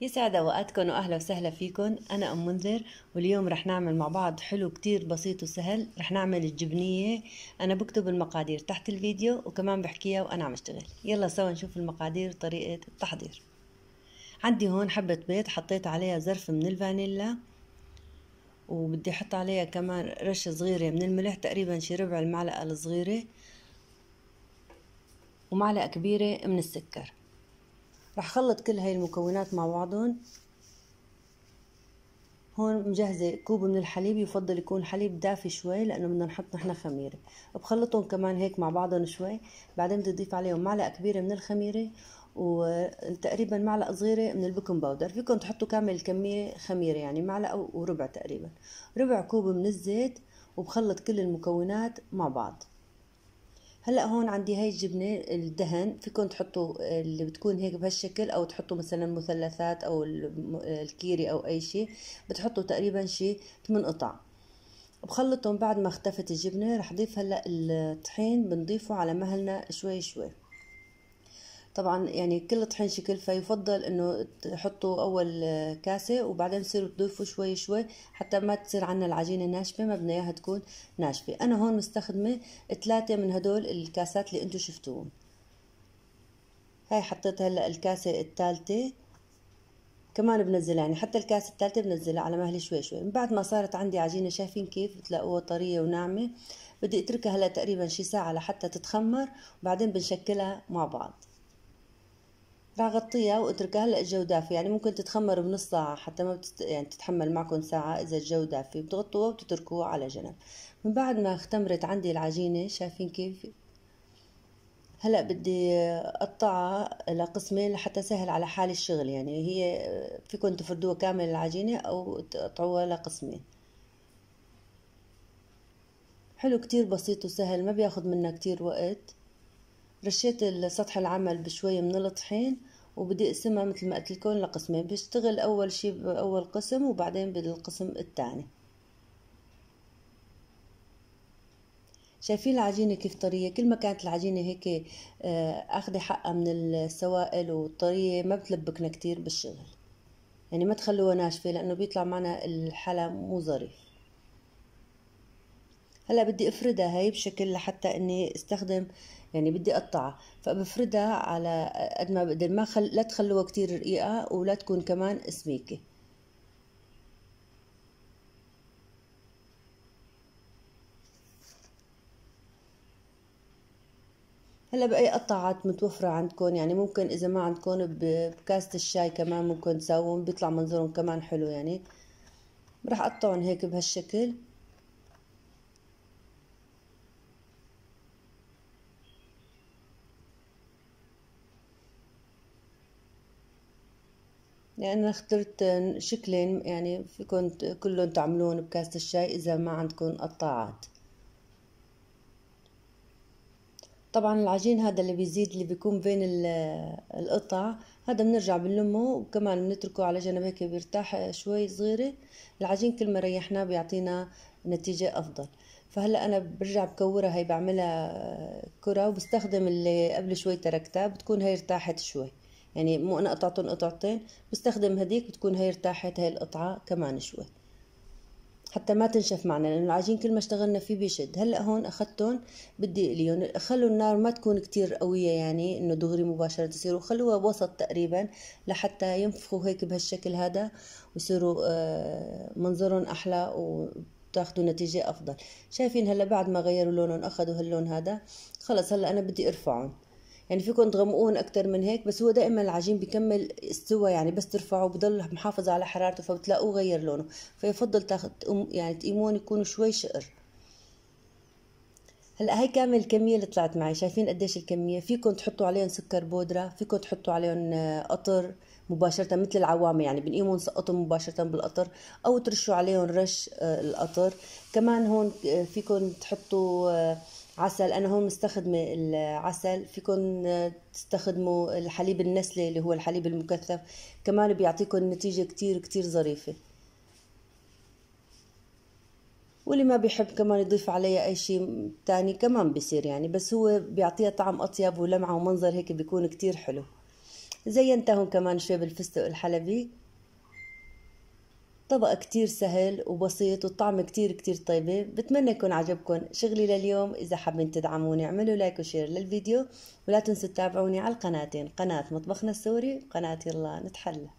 يسعد اوقاتكم واهلا وسهلا فيكم انا ام منذر واليوم رح نعمل مع بعض حلو كتير بسيط وسهل رح نعمل الجبنيه انا بكتب المقادير تحت الفيديو وكمان بحكيها وانا عم اشتغل يلا سوا نشوف المقادير طريقه التحضير عندي هون حبه بيض حطيت عليها زرف من الفانيلا وبدي احط عليها كمان رشه صغيره من الملح تقريبا شي ربع المعلقه الصغيره ومعلقه كبيره من السكر راح اخلط كل هاي المكونات مع بعضهم هون مجهزة كوب من الحليب يفضل يكون حليب دافي شوي لأنه بدنا نحط نحن خميرة بخلطهم كمان هيك مع بعضهم شوي بعدين بدي أضيف عليهم معلقة كبيرة من الخميرة وتقريبا معلقة صغيرة من البيكنج باودر فيكم تحطوا كامل الكمية خميرة يعني معلقة وربع تقريبا ربع كوب من الزيت وبخلط كل المكونات مع بعض هلا هون عندي هاي الجبنه الدهن فيكم تحطوا اللي بتكون هيك بهالشكل او تحطوا مثلا مثلثات او الكيري او اي شيء بتحطوا تقريبا شيء 8 قطع بخلطهم بعد ما اختفت الجبنه رح ضيف هلا الطحين بنضيفه على مهلنا شوي شوي طبعا يعني كل طحين شكل فيفضل انه تحطوا اول كاسه وبعدين تصيروا تضيفوا شوي شوي حتى ما تصير عنا العجينه ناشفه ما بدنا اياها تكون ناشفه انا هون مستخدمه ثلاثه من هدول الكاسات اللي انتم شفتوهم هاي حطيت هلا الكاسه الثالثه كمان بنزلها يعني حتى الكاسة الثالثة بنزلها على مهلي شوي شوي من بعد ما صارت عندي عجينة شايفين كيف بتلاقوها طرية وناعمة بدي اتركها هلا تقريبا شي ساعة لحتى تتخمر وبعدين بنشكلها مع بعض بغطيها واتركها هلا الجو دافي يعني ممكن تتخمر بنص ساعة حتى ما بتت... يعني تتحمل معكم ساعة إذا الجو دافي بتغطوها وبتتركوها على جنب من بعد ما اختمرت عندي العجينة شايفين كيف هلا بدي اقطعها لقسمين لحتى سهل على حالي الشغل يعني هي فيكم تفردوها كامل العجينة أو تقطعوها لقسمين حلو كتير بسيط وسهل ما بياخد منا كتير وقت رشيت سطح العمل بشوية من الطحين وبدي اقسمها مثل ما قلت لكم لقسمين بشتغل اول شي باول قسم وبعدين بالقسم الثاني شايفين العجينه كيف طريه كل ما كانت العجينه هيك آه، اخذه حقها من السوائل وطريه ما بتلبكنا كتير بالشغل يعني ما تخلوها ناشفه لانه بيطلع معنا الحلا مو ظريف هلا بدي افردها هي بشكل لحتى اني استخدم يعني بدي اقطعها فبفردها على قد ما بقدر ما خل... لا تخلوها كتير رقيقة ولا تكون كمان سميكة هلا باي قطعات متوفره عندكم يعني ممكن اذا ما عندكم بكاسه الشاي كمان ممكن تساوون بيطلع منظرهم كمان حلو يعني راح اقطعهم هيك بهالشكل يعني اخترت شكلين يعني فيكن كلهم تعملون بكاسة الشاي إذا ما عندكم قطاعات طبعا العجين هذا اللي بيزيد اللي بيكون بين القطع هذا بنرجع بنلمه وكمان بنتركه على جنب هيك بيرتاح شوي صغيرة العجين كل ما ريحناه بيعطينا نتيجة أفضل فهلا أنا برجع بكورها هي بعملها كرة وبستخدم اللي قبل شوي تركتها بتكون هي ارتاحت شوي يعني مو انا قطعتهم قطعتين بستخدم هديك بتكون هي ارتاحت هي القطعه كمان شوي حتى ما تنشف معنا لانه العجين كل ما اشتغلنا فيه بيشد هلا هون اخذتهم بدي اقليهم خلوا النار ما تكون كتير قويه يعني انه دغري مباشره يصيروا خلوها وسط تقريبا لحتى ينفخوا هيك بهالشكل هذا ويصيروا آه، منظرهم احلى و تاخذوا نتيجة أفضل شايفين هلا بعد ما غيروا لونهم أخذوا هاللون هذا خلص هلا أنا بدي أرفعهم يعني فيكم تغمقوهم اكثر من هيك بس هو دائما العجين بيكمل استوى يعني بس ترفعه بضل محافظ على حرارته فبتلاقوه غير لونه فيفضل تاخد يعني تقيمون يكونوا شوي شقر هلا هاي كامل الكميه اللي طلعت معي شايفين قديش الكميه فيكم تحطوا عليهم سكر بودره فيكم تحطوا عليهم آه، قطر مباشرة مثل العوامة يعني بنقيمهم نسقطهم مباشرة بالقطر أو ترشوا عليهم رش آه، القطر كمان هون آه، فيكم تحطوا عسل انا هون مستخدمه العسل فيكم تستخدموا الحليب النسلي اللي هو الحليب المكثف كمان بيعطيكم نتيجه كتير كتير ظريفه واللي ما بيحب كمان يضيف عليها اي شيء تاني كمان بيصير يعني بس هو بيعطيها طعم اطيب ولمعه ومنظر هيك بيكون كتير حلو زينتهم كمان شوي بالفستق الحلبي طبق كتير سهل وبسيط والطعم كتير كتير طيبة بتمنى يكون عجبكم شغلي لليوم إذا حابين تدعموني اعملوا لايك وشير للفيديو ولا تنسوا تتابعوني على القناتين قناة مطبخنا السوري وقناة يلا نتحلى